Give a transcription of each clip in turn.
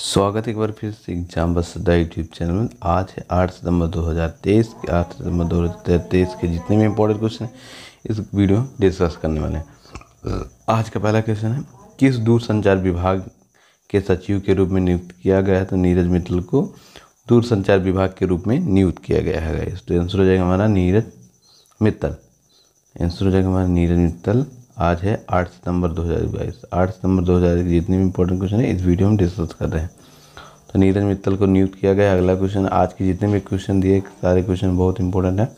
स्वागत एक बार फिर से एग्जाम बस अड्डा यूट्यूब चैनल में आज है आठ सितंबर 2023 के आठ सितंबर 2023 के जितने भी इंपॉर्टेंट क्वेश्चन हैं इस वीडियो में डिस्कस करने वाले हैं आज का पहला क्वेश्चन है किस दूरसंचार विभाग के सचिव के रूप में नियुक्त किया गया है तो नीरज मित्तल को दूरसंचार विभाग के रूप में नियुक्त किया गया है तो आंसर हो जाएगा हमारा नीरज मित्तल आंसर हो जाएगा हमारा नीरज मित्तल आज है 8 सितंबर 2022 8 सितंबर 2022 जितने भी इंपॉर्टेंट क्वेश्चन है इस वीडियो में डिस्कस कर रहे हैं तो नीरज मित्तल को नियुक्त किया गया अगला क्वेश्चन आज के जितने भी क्वेश्चन दिए सारे क्वेश्चन बहुत इंपॉर्टेंट है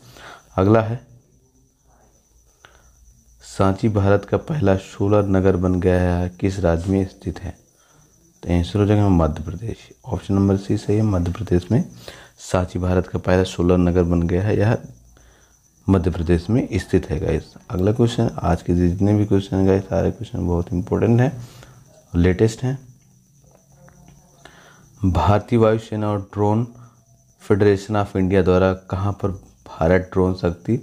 अगला है सांची भारत का पहला सोलर नगर बन गया है किस राज्य में स्थित है तो आंसर हो जाएगा मध्य प्रदेश ऑप्शन नंबर सी सही है मध्य प्रदेश में सांची भारत का पहला सोलर नगर बन गया है यह मध्य प्रदेश में स्थित है गाइस अगला क्वेश्चन आज के जितने भी क्वेश्चन गए सारे क्वेश्चन बहुत इंपॉर्टेंट हैं लेटेस्ट हैं भारतीय वायुसेना और ड्रोन फेडरेशन ऑफ इंडिया द्वारा कहाँ पर भारत ड्रोन शक्ति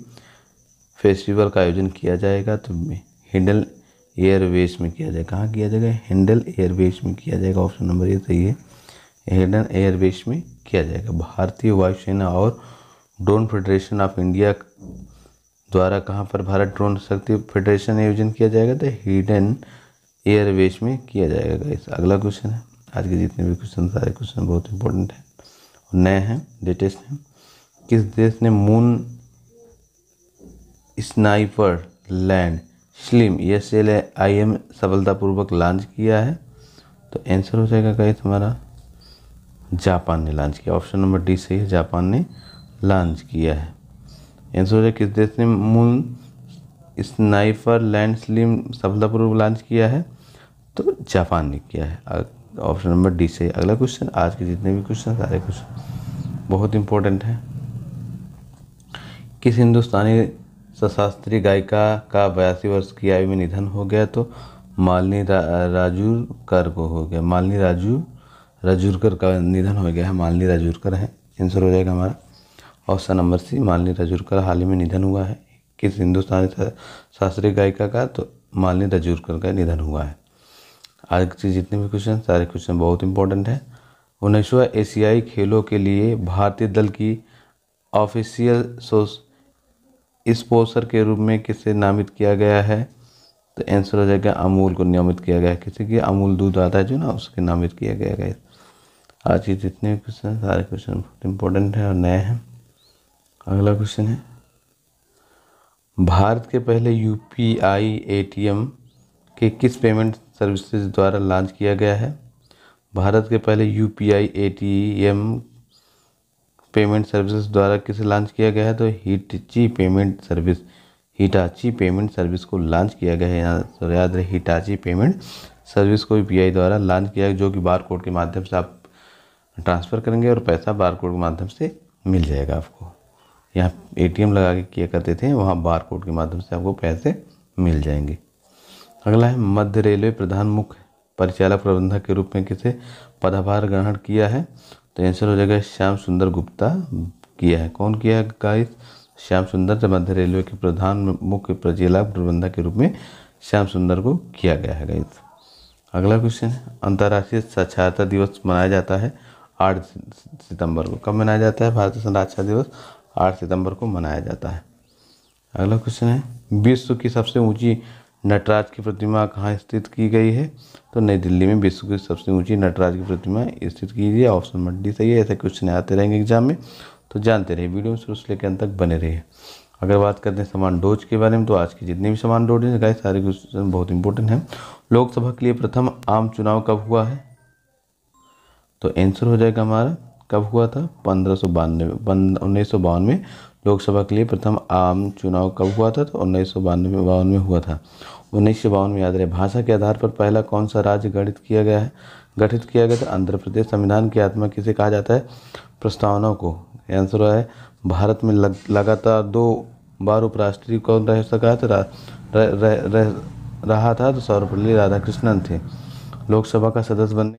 फेस्टिवल का आयोजन किया जाएगा तो हिंडल एयरवेज में किया जाएगा कहाँ किया जाएगा हिंडल एयरवेज में किया जाएगा ऑप्शन नंबर ये सही है हिंडल एयरवेज में किया जाएगा भारतीय वायुसेना और ड्रोन फेडरेशन ऑफ इंडिया द्वारा कहाँ पर भारत ड्रोन शक्ति फेडरेशन आयोजन किया जाएगा तो हिडन एयरवेस में किया जाएगा गाइस अगला क्वेश्चन है आज के जितने भी क्वेश्चन सारे क्वेश्चन बहुत इंपॉर्टेंट हैं और नए हैं लेटेस्ट हैं किस देश ने moon sniper land SLIM S L I M सफलतापूर्वक लॉन्च किया है तो आंसर हो जाएगा गाइस हमारा जापान ने लॉन्च किया ऑप्शन नंबर डी सही है जापान ने लॉन्च किया है एनसोरे किस देश ने मून स्नाइफर लैंड स्लिम सफलतापूर्वक लॉन्च किया है तो जापान ने किया है ऑप्शन नंबर डी से अगला क्वेश्चन आज के जितने भी क्वेश्चन सारे क्वेश्चन बहुत इंपॉर्टेंट हैं किस हिंदुस्तानी सशास्त्रीय गायिका का बयासी वर्ष की आयु में निधन हो गया तो मालिनी रा, राजूरकर को हो गया मालिनी राजू राजूरकर का निधन हो गया है मालिनी राजूरकर है आंसर हो जाएगा हमारा option number C Malini Rajurkar हाल ही में निधन हुआ है किस हिंदुस्तानी शास्त्रीय गायिका का तो मालिनी रजूरकर का निधन हुआ है आज के जितने भी क्वेश्चन सारे क्वेश्चन बहुत इंपॉर्टेंट हैं उन्नीसवा एशियाई खेलों के लिए भारतीय दल की ऑफिशियल सोस स्पोसर के रूप में किसे नामित किया गया है तो आंसर हो जाएगा अमूल को नियमित किया गया है किसी की अमूल दूध आता है जो ना उसके नामित किया गया है आज के जितने भी क्वेश्चन सारे क्वेश्चन बहुत इंपॉर्टेंट हैं और नए हैं अगला क्वेश्चन है भारत के पहले U P I A T M के किस पेमेंट सर्विसेज द्वारा लॉन्च किया गया है भारत के पहले U P I A T M payment services द्वारा किसे लॉन्च किया गया है तो Hitachi payment service Hitachi payment service को लॉन्च किया गया है यहाँ तो याद रहे हिटाची पेमेंट सर्विस को पी द्वारा लॉन्च किया जो कि बार कोड के माध्यम से आप ट्रांसफ़र करेंगे और पैसा बार कोड के माध्यम से मिल जाएगा आपको यहाँ एटीएम लगा के किया करते थे वहाँ बार कोड के माध्यम से आपको पैसे मिल जाएंगे अगला है मध्य रेलवे प्रधान मुख्य परिचालक प्रबंधक के रूप में किसे पदभार ग्रहण किया है तो आंसर हो जाएगा श्याम सुंदर गुप्ता किया है कौन किया है गाइस श्याम सुंदर मध्य रेलवे के प्रधान मुख्य परिचालक प्रबंधक के रूप में श्याम सुंदर को किया गया है गाइस अगला क्वेश्चन है अंतर्राष्ट्रीय साक्षरता दिवस मनाया जाता है आठ सितंबर को कब मनाया जाता है भारतीय साक्षरता दिवस आठ सितंबर को मनाया जाता है अगला क्वेश्चन है विश्व की सबसे ऊंची नटराज की प्रतिमा कहाँ स्थित की गई है तो नई दिल्ली में विश्व की सबसे ऊंची नटराज की प्रतिमा स्थित की गई है ऑप्शन मंडी डी सही है ऐसे क्वेश्चन आते रहेंगे एग्जाम में तो जानते रहिए वीडियो में शुरू से लेकर अंत तक बने रहिए अगर बात करते हैं समान डोज के बारे में तो आज की जितने भी समान डोज हैं सारे क्वेश्चन बहुत इंपॉर्टेंट हैं लोकसभा के लिए प्रथम आम चुनाव कब हुआ है तो आंसर हो जाएगा हमारा कब हुआ था पंद्रह सौ बानवे उन्नीस सौ बावन में लोकसभा के लिए प्रथम आम चुनाव कब हुआ था तो उन्नीस सौ बानवे बावन में हुआ था उन्नीस सौ बावन में याद रहे भाषा के आधार पर पहला कौन सा राज्य गठित किया गया है गठित किया गया था आंध्र प्रदेश संविधान की आत्मा किसे कहा जाता है प्रस्तावना को आंसर है भारत में लग, लगातार दो बार उपराष्ट्रीय कौन रह सका था रह, रह, रह, रहा था तो सर्वपल्ली राधाकृष्णन थे लोकसभा का सदस्य बनने